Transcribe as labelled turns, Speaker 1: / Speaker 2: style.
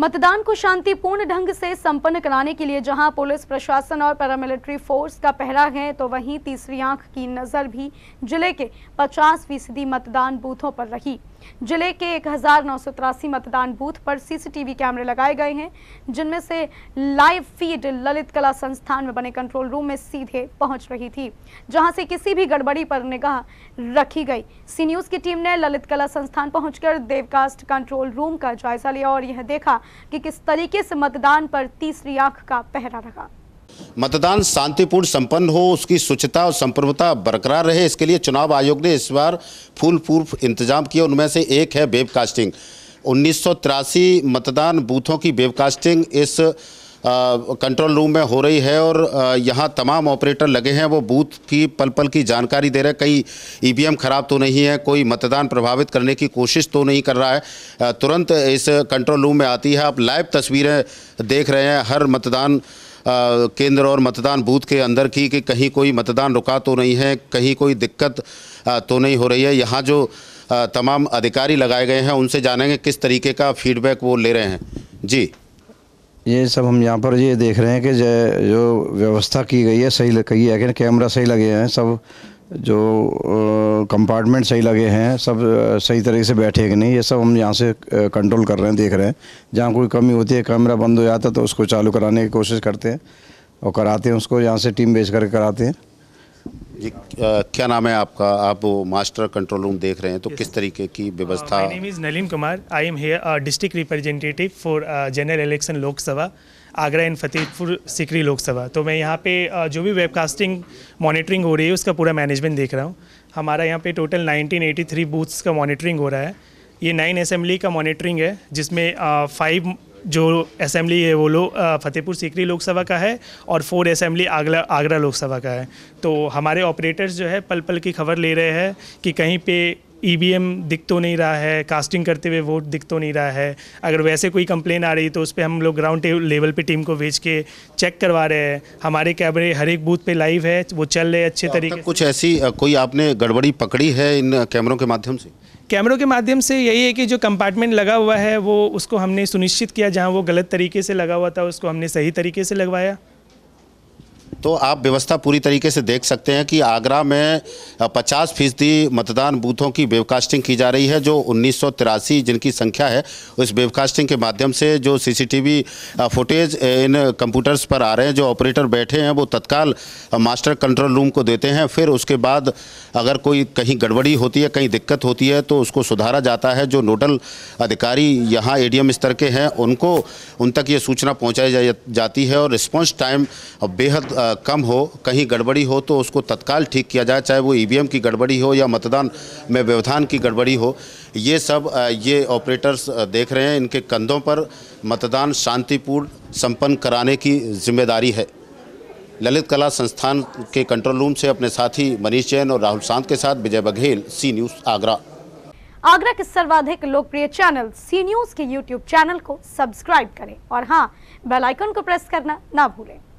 Speaker 1: मतदान को शांतिपूर्ण ढंग से संपन्न कराने के लिए जहां पुलिस प्रशासन और पैरामिलिट्री फोर्स का पहरा है तो वहीं तीसरी आंख की नज़र भी जिले के 50 फीसदी मतदान बूथों पर रही जिले के एक मतदान बूथ पर सीसीटीवी कैमरे लगाए गए हैं जिनमें से लाइव फीड ललित कला संस्थान में बने कंट्रोल रूम में सीधे पहुंच रही थी जहां से किसी भी गड़बड़ी पर निगाह रखी गई सी न्यूज़ की टीम ने ललित कला संस्थान पहुंचकर देवकास्ट कंट्रोल रूम का जायजा लिया और यह देखा कि किस तरीके से मतदान पर तीसरी आंख का पहरा रखा
Speaker 2: मतदान शांतिपूर्ण संपन्न हो उसकी स्वच्छता और संप्रभुता बरकरार रहे इसके लिए चुनाव आयोग ने इस बार फुल प्रूफ इंतजाम किया उनमें से एक है वेबकास्टिंग उन्नीस मतदान बूथों की वेबकास्टिंग इस कंट्रोल रूम में हो रही है और यहाँ तमाम ऑपरेटर लगे हैं वो बूथ की पल पल की जानकारी दे रहे हैं कहीं ईवीएम e ख़राब तो नहीं है कोई मतदान प्रभावित करने की कोशिश तो नहीं कर रहा है तुरंत इस कंट्रोल रूम में आती है आप लाइव तस्वीरें देख रहे हैं हर मतदान केंद्र और मतदान बूथ के अंदर की कि कहीं कोई मतदान रुका तो नहीं है कहीं कोई दिक्कत तो नहीं हो रही है यहाँ जो तमाम अधिकारी लगाए गए हैं उनसे जानेंगे किस तरीके का फीडबैक वो ले रहे हैं जी
Speaker 3: ये सब हम यहाँ पर ये देख रहे हैं कि जो व्यवस्था की गई है सही कही है कैमरा सही लगे हैं सब जो कंपार्टमेंट सही लगे हैं सब सही तरीके से बैठे कि नहीं ये सब हम यहाँ से कंट्रोल कर रहे हैं देख रहे हैं जहाँ कोई कमी होती है कैमरा बंद हो जाता है तो उसको चालू कराने की कोशिश करते हैं और कराते हैं उसको यहाँ से टीम बेच करके कराते हैं
Speaker 2: जी क्या नाम है आपका आप वो मास्टर कंट्रोल रूम देख रहे हैं तो yes. किस तरीके की uh, व्यवस्था
Speaker 4: Naleem Kumar I am here district representative for general election Lok Sabha Agra and Fatehpur Sikri Lok Sabha तो मैं यहाँ पे जो भी वेबकास्टिंग मॉनिटरिंग हो रही है उसका पूरा मैनेजमेंट देख रहा हूँ हमारा यहाँ पे टोटल 1983 बूथ्स का मॉनिटरिंग हो रहा है ये नाइन असेंबली का मॉनिटरिंग है जिसमें फाइव जो असेंबली है वो लोग फतेहपुर सीकरी लोकसभा का है और फोर असेंबली आगरा आगरा लोकसभा का है तो हमारे ऑपरेटर्स जो है पल पल की खबर ले रहे हैं कि कहीं पे ईवीएम e दिख तो नहीं रहा है कास्टिंग करते हुए वोट दिख तो नहीं रहा है अगर वैसे कोई कंप्लेन आ रही तो उस पर हम लोग ग्राउंड लेवल पे टीम को भेज के चेक करवा रहे हैं हमारे कैमरे हर एक बूथ पे लाइव है वो चल रहे अच्छे तो तरीके
Speaker 2: कुछ ऐसी कोई आपने गड़बड़ी पकड़ी है इन कैमरों के माध्यम से
Speaker 4: कैमरों के माध्यम से यही है कि जो कंपार्टमेंट लगा हुआ है वो उसको हमने सुनिश्चित किया जहाँ वो गलत तरीके से लगा हुआ था उसको हमने सही तरीके से लगवाया
Speaker 2: तो आप व्यवस्था पूरी तरीके से देख सकते हैं कि आगरा में 50 फीसदी मतदान बूथों की वेबकास्टिंग की जा रही है जो उन्नीस जिनकी संख्या है उस वेबकास्टिंग के माध्यम से जो सीसीटीवी फुटेज इन कंप्यूटर्स पर आ रहे हैं जो ऑपरेटर बैठे हैं वो तत्काल मास्टर कंट्रोल रूम को देते हैं फिर उसके बाद अगर कोई कहीं गड़बड़ी होती है कहीं दिक्कत होती है तो उसको सुधारा जाता है जो नोडल अधिकारी यहाँ ए स्तर के हैं उनको उन तक ये सूचना पहुँचाई जाती है और रिस्पॉन्स टाइम बेहद कम हो कहीं गड़बड़ी हो तो उसको तत्काल ठीक किया जाए चाहे वो ईवीएम की गड़बड़ी हो या मतदान में व्यवधान की गड़बड़ी हो ये सब ये ऑपरेटर्स देख रहे हैं इनके कंधों पर मतदान शांतिपूर्ण संपन्न कराने की जिम्मेदारी है ललित कला संस्थान के कंट्रोल रूम से अपने साथी मनीष जैन और राहुल शांत के साथ विजय बघेल सी न्यूज़ आगरा
Speaker 1: आगरा के सर्वाधिक लोकप्रिय चैनल सी न्यूज के यूट्यूब चैनल को सब्सक्राइब करें और हाँ बेल आइकन को प्रेस करना ना भूलें